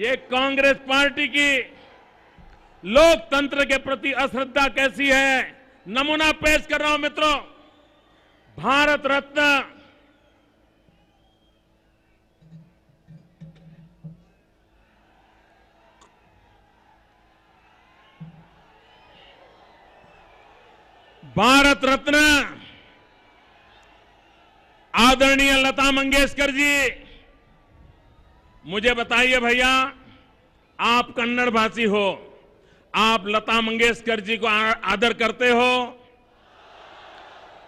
ये कांग्रेस पार्टी की लोकतंत्र के प्रति अश्रद्धा कैसी है नमूना पेश कर रहा हूं मित्रों भारत रत्न भारत रत्न आदरणीय लता मंगेशकर जी मुझे बताइए भैया आप कन्नड़ भाषी हो आप लता मंगेशकर जी को आदर करते हो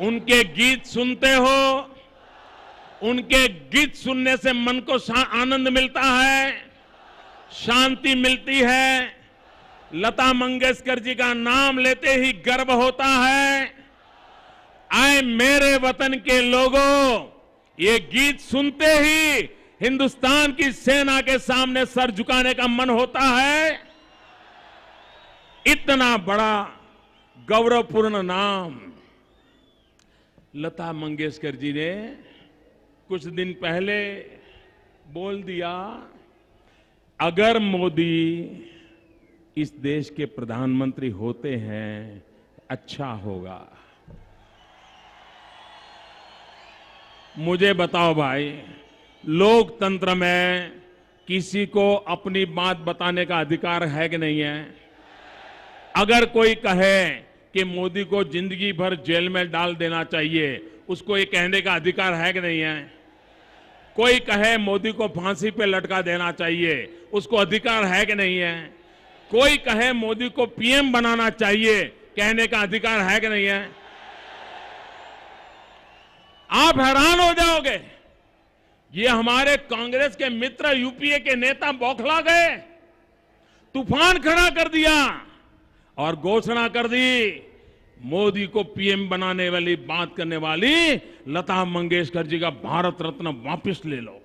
उनके गीत सुनते हो उनके गीत सुनने से मन को आनंद मिलता है शांति मिलती है लता मंगेशकर जी का नाम लेते ही गर्व होता है आए मेरे वतन के लोगों ये गीत सुनते ही हिंदुस्तान की सेना के सामने सर झुकाने का मन होता है इतना बड़ा गौरवपूर्ण नाम लता मंगेशकर जी ने कुछ दिन पहले बोल दिया अगर मोदी इस देश के प्रधानमंत्री होते हैं अच्छा होगा मुझे बताओ भाई लोकतंत्र में किसी को अपनी बात बताने का अधिकार है कि नहीं है अगर कोई कहे कि मोदी को जिंदगी भर जेल में डाल देना चाहिए उसको ये कहने का अधिकार है कि नहीं है कोई कहे मोदी को फांसी पे लटका देना चाहिए उसको अधिकार है कि नहीं है कोई कहे मोदी को पीएम बनाना चाहिए कहने का अधिकार है कि नहीं है आप हैरान हो जाओगे ये हमारे कांग्रेस के मित्र यूपीए के नेता बौखला गए तूफान खड़ा कर दिया और घोषणा कर दी मोदी को पीएम बनाने वाली बात करने वाली लता मंगेशकर जी का भारत रत्न वापस ले लो